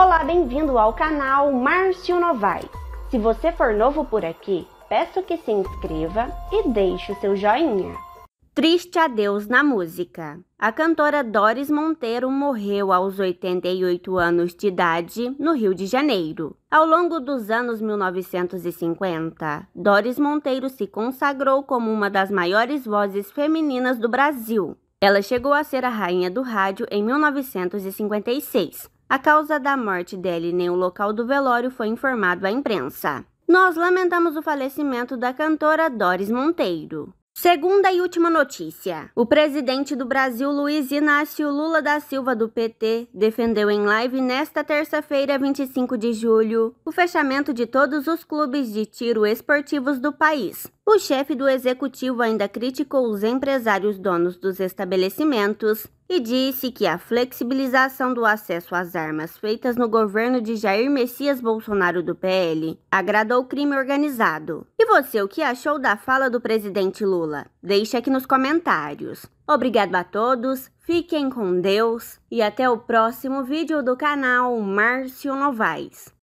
Olá, bem-vindo ao canal Márcio Novaes. Se você for novo por aqui, peço que se inscreva e deixe o seu joinha. Triste adeus na música. A cantora Doris Monteiro morreu aos 88 anos de idade no Rio de Janeiro. Ao longo dos anos 1950, Doris Monteiro se consagrou como uma das maiores vozes femininas do Brasil. Ela chegou a ser a rainha do rádio em 1956. A causa da morte dele nem o local do velório foi informado à imprensa. Nós lamentamos o falecimento da cantora Doris Monteiro. Segunda e última notícia. O presidente do Brasil, Luiz Inácio Lula da Silva, do PT, defendeu em live nesta terça-feira, 25 de julho, o fechamento de todos os clubes de tiro esportivos do país, o chefe do executivo ainda criticou os empresários donos dos estabelecimentos e disse que a flexibilização do acesso às armas feitas no governo de Jair Messias Bolsonaro do PL agradou o crime organizado. E você, o que achou da fala do presidente Lula? Deixe aqui nos comentários. Obrigado a todos, fiquem com Deus e até o próximo vídeo do canal Márcio Novaes.